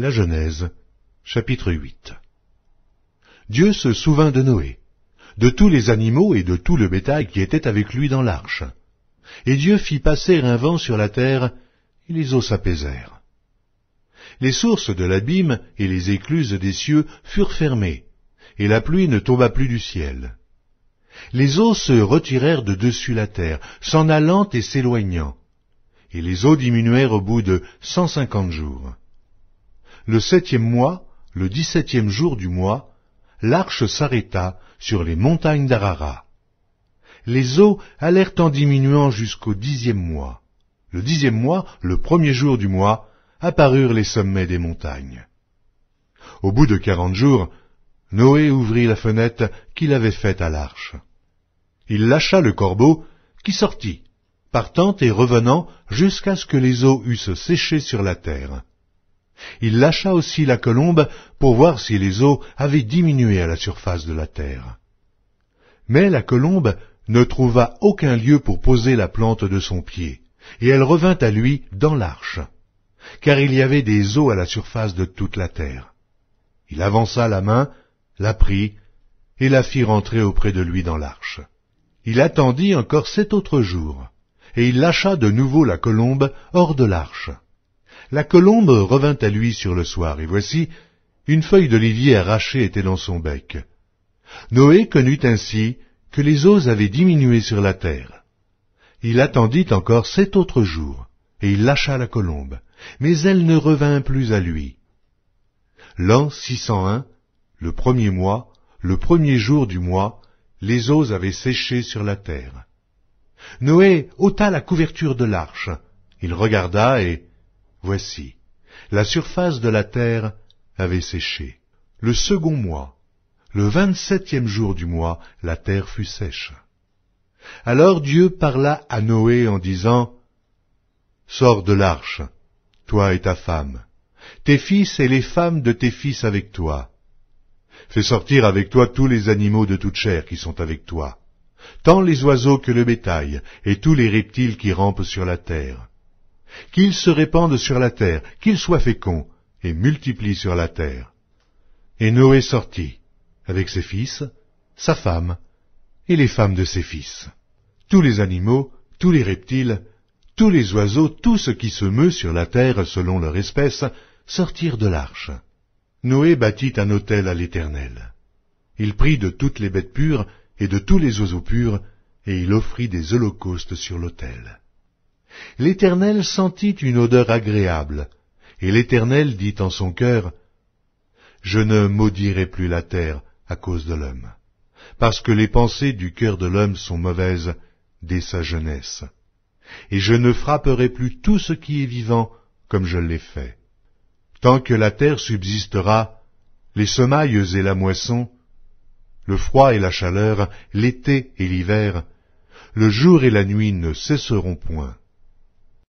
La Genèse, chapitre 8 Dieu se souvint de Noé, de tous les animaux et de tout le bétail qui était avec lui dans l'arche. Et Dieu fit passer un vent sur la terre, et les eaux s'apaisèrent. Les sources de l'abîme et les écluses des cieux furent fermées, et la pluie ne tomba plus du ciel. Les eaux se retirèrent de dessus la terre, s'en allant et s'éloignant, et les eaux diminuèrent au bout de cent cinquante jours le septième mois, le dix-septième jour du mois, l'arche s'arrêta sur les montagnes d'Arara. Les eaux allèrent en diminuant jusqu'au dixième mois. Le dixième mois, le premier jour du mois, apparurent les sommets des montagnes. Au bout de quarante jours, Noé ouvrit la fenêtre qu'il avait faite à l'arche. Il lâcha le corbeau, qui sortit, partant et revenant jusqu'à ce que les eaux eussent séché sur la terre. Il lâcha aussi la colombe pour voir si les eaux avaient diminué à la surface de la terre. Mais la colombe ne trouva aucun lieu pour poser la plante de son pied, et elle revint à lui dans l'arche, car il y avait des eaux à la surface de toute la terre. Il avança la main, la prit, et la fit rentrer auprès de lui dans l'arche. Il attendit encore sept autres jours, et il lâcha de nouveau la colombe hors de l'arche la colombe revint à lui sur le soir, et voici, une feuille d'olivier arrachée était dans son bec. Noé connut ainsi que les eaux avaient diminué sur la terre. Il attendit encore sept autres jours, et il lâcha la colombe, mais elle ne revint plus à lui. L'an 601, le premier mois, le premier jour du mois, les eaux avaient séché sur la terre. Noé ôta la couverture de l'arche. Il regarda et, Voici, la surface de la terre avait séché. Le second mois, le vingt-septième jour du mois, la terre fut sèche. Alors Dieu parla à Noé en disant, Sors de l'arche, toi et ta femme, tes fils et les femmes de tes fils avec toi. Fais sortir avec toi tous les animaux de toute chair qui sont avec toi, tant les oiseaux que le bétail, et tous les reptiles qui rampent sur la terre qu'ils se répandent sur la terre, qu'ils soient féconds, et multiplient sur la terre. Et Noé sortit, avec ses fils, sa femme, et les femmes de ses fils. Tous les animaux, tous les reptiles, tous les oiseaux, tout ce qui se meut sur la terre selon leur espèce, sortirent de l'arche. Noé bâtit un autel à l'Éternel. Il prit de toutes les bêtes pures et de tous les oiseaux purs, et il offrit des holocaustes sur l'autel l'Éternel sentit une odeur agréable, et l'Éternel dit en son cœur, Je ne maudirai plus la terre à cause de l'homme, parce que les pensées du cœur de l'homme sont mauvaises dès sa jeunesse, et je ne frapperai plus tout ce qui est vivant comme je l'ai fait. Tant que la terre subsistera, les semailles et la moisson, le froid et la chaleur, l'été et l'hiver, le jour et la nuit ne cesseront point.